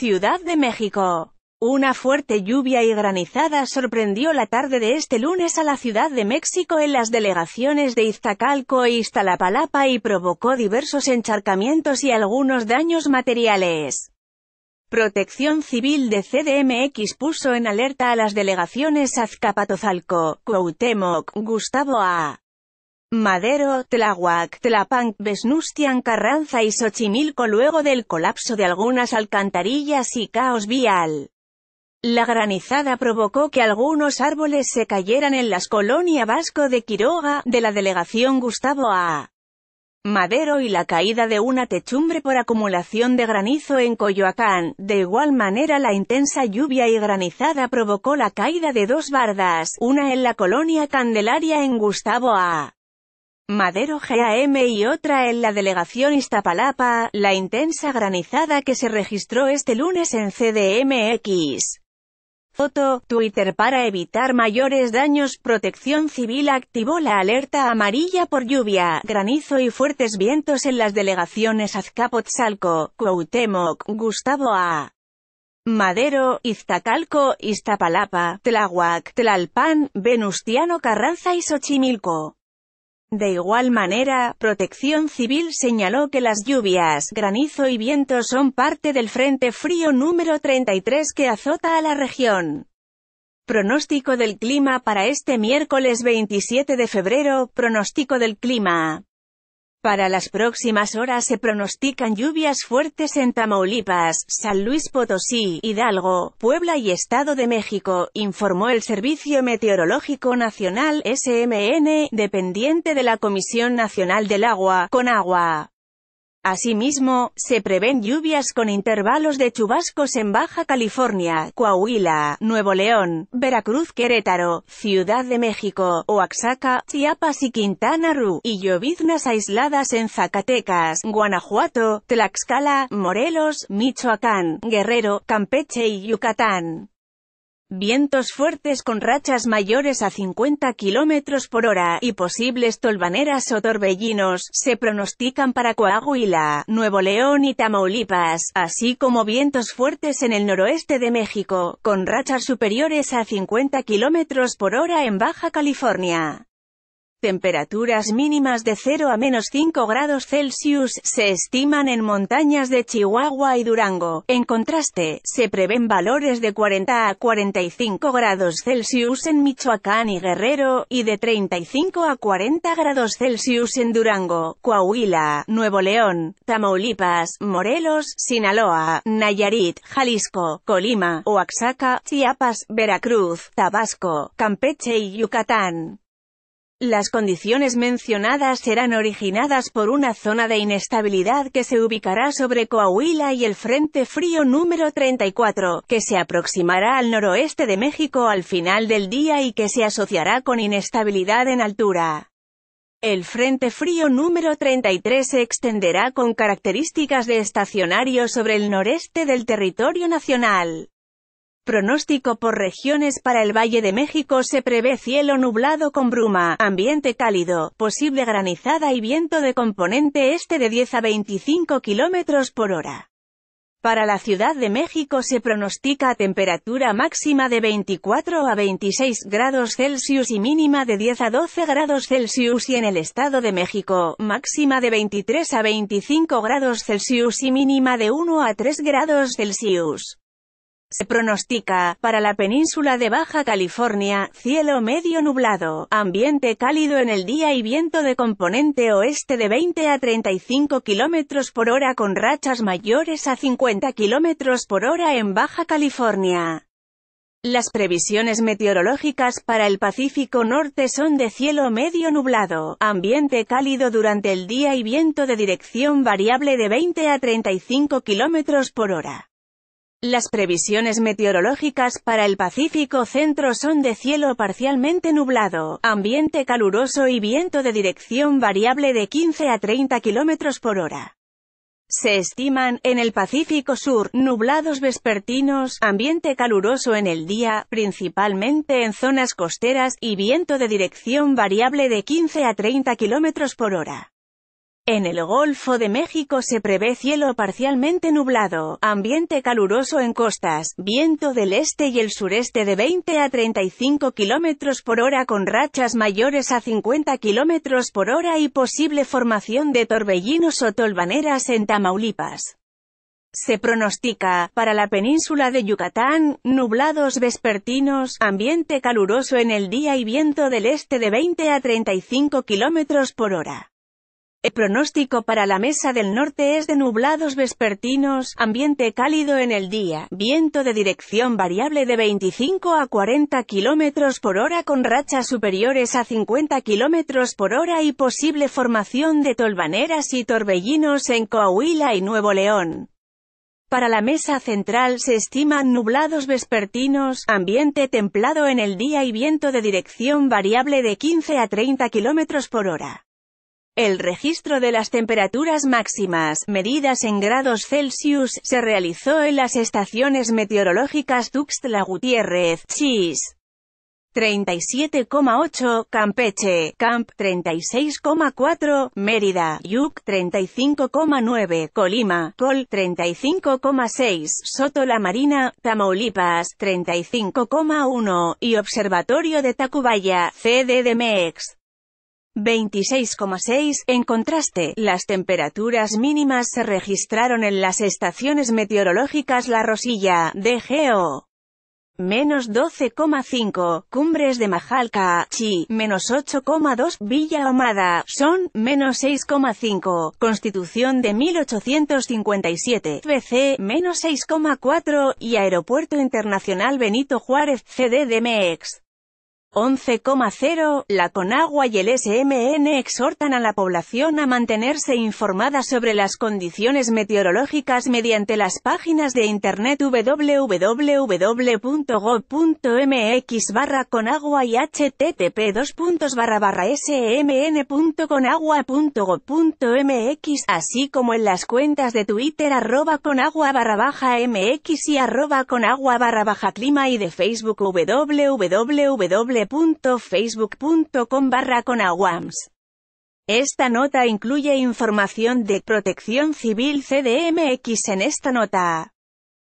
Ciudad de México. Una fuerte lluvia y granizada sorprendió la tarde de este lunes a la Ciudad de México en las delegaciones de Iztacalco e Iztalapalapa y provocó diversos encharcamientos y algunos daños materiales. Protección Civil de CDMX puso en alerta a las delegaciones Azcapatozalco, Cuauhtémoc, Gustavo A. Madero, Tláhuac, Tlapanc, Vesnustian Carranza y Xochimilco luego del colapso de algunas alcantarillas y caos vial. La granizada provocó que algunos árboles se cayeran en las colonias Vasco de Quiroga, de la delegación Gustavo A. Madero y la caída de una techumbre por acumulación de granizo en Coyoacán, de igual manera la intensa lluvia y granizada provocó la caída de dos bardas, una en la colonia Candelaria en Gustavo A. Madero GAM y otra en la delegación Iztapalapa, la intensa granizada que se registró este lunes en CDMX. Foto, Twitter para evitar mayores daños Protección Civil activó la alerta amarilla por lluvia, granizo y fuertes vientos en las delegaciones Azcapotzalco, Cuauhtémoc, Gustavo A. Madero, Iztacalco, Iztapalapa, Tláhuac, Tlalpan, Venustiano Carranza y Xochimilco. De igual manera, Protección Civil señaló que las lluvias, granizo y viento son parte del Frente Frío número 33 que azota a la región. Pronóstico del clima para este miércoles 27 de febrero, pronóstico del clima. Para las próximas horas se pronostican lluvias fuertes en Tamaulipas, San Luis Potosí, Hidalgo, Puebla y Estado de México, informó el Servicio Meteorológico Nacional SMN, dependiente de la Comisión Nacional del Agua, con agua. Asimismo, se prevén lluvias con intervalos de chubascos en Baja California, Coahuila, Nuevo León, Veracruz, Querétaro, Ciudad de México, Oaxaca, Chiapas y Quintana Roo, y lloviznas aisladas en Zacatecas, Guanajuato, Tlaxcala, Morelos, Michoacán, Guerrero, Campeche y Yucatán. Vientos fuertes con rachas mayores a 50 km por hora, y posibles tolvaneras o torbellinos, se pronostican para Coahuila, Nuevo León y Tamaulipas, así como vientos fuertes en el noroeste de México, con rachas superiores a 50 km por hora en Baja California. Temperaturas mínimas de 0 a menos 5 grados Celsius se estiman en montañas de Chihuahua y Durango. En contraste, se prevén valores de 40 a 45 grados Celsius en Michoacán y Guerrero, y de 35 a 40 grados Celsius en Durango, Coahuila, Nuevo León, Tamaulipas, Morelos, Sinaloa, Nayarit, Jalisco, Colima, Oaxaca, Chiapas, Veracruz, Tabasco, Campeche y Yucatán. Las condiciones mencionadas serán originadas por una zona de inestabilidad que se ubicará sobre Coahuila y el Frente Frío número 34, que se aproximará al noroeste de México al final del día y que se asociará con inestabilidad en altura. El Frente Frío número 33 se extenderá con características de estacionario sobre el noreste del territorio nacional. Pronóstico por regiones para el Valle de México se prevé cielo nublado con bruma, ambiente cálido, posible granizada y viento de componente este de 10 a 25 km por hora. Para la Ciudad de México se pronostica temperatura máxima de 24 a 26 grados Celsius y mínima de 10 a 12 grados Celsius y en el Estado de México, máxima de 23 a 25 grados Celsius y mínima de 1 a 3 grados Celsius. Se pronostica, para la península de Baja California, cielo medio nublado, ambiente cálido en el día y viento de componente oeste de 20 a 35 km por hora con rachas mayores a 50 km por hora en Baja California. Las previsiones meteorológicas para el Pacífico Norte son de cielo medio nublado, ambiente cálido durante el día y viento de dirección variable de 20 a 35 km por hora. Las previsiones meteorológicas para el Pacífico Centro son de cielo parcialmente nublado, ambiente caluroso y viento de dirección variable de 15 a 30 km por hora. Se estiman, en el Pacífico Sur, nublados vespertinos, ambiente caluroso en el día, principalmente en zonas costeras, y viento de dirección variable de 15 a 30 km por hora. En el Golfo de México se prevé cielo parcialmente nublado, ambiente caluroso en costas, viento del este y el sureste de 20 a 35 km por hora con rachas mayores a 50 km por hora y posible formación de torbellinos o tolvaneras en Tamaulipas. Se pronostica, para la península de Yucatán, nublados vespertinos, ambiente caluroso en el día y viento del este de 20 a 35 km por hora. El pronóstico para la mesa del norte es de nublados vespertinos, ambiente cálido en el día, viento de dirección variable de 25 a 40 km por hora con rachas superiores a 50 km por hora y posible formación de tolvaneras y torbellinos en Coahuila y Nuevo León. Para la mesa central se estiman nublados vespertinos, ambiente templado en el día y viento de dirección variable de 15 a 30 km por hora. El registro de las temperaturas máximas, medidas en grados Celsius, se realizó en las estaciones meteorológicas Tuxtla Gutiérrez, Chis, 37,8, Campeche, Camp, 36,4, Mérida, Yuc, 35,9, Colima, Col, 35,6, Soto La Marina, Tamaulipas, 35,1, y Observatorio de Tacubaya, CDDMEX, 26,6. En contraste, las temperaturas mínimas se registraron en las estaciones meteorológicas La Rosilla, DGO, menos 12,5, Cumbres de Majalca, Chi, menos 8,2, Villa Amada, Son, menos 6,5, Constitución de 1857, BC, menos 6,4, y Aeropuerto Internacional Benito Juárez, CDDMX. 11,0 La Conagua y el SMN exhortan a la población a mantenerse informada sobre las condiciones meteorológicas mediante las páginas de internet www.gov.mx barra conagua y http smn.conagua.gov.mx así como en las cuentas de Twitter arroba conagua barra baja mx y arroba conagua barra baja clima y de Facebook www facebookcom barra conaguams. Esta nota incluye información de Protección Civil CDMX en esta nota.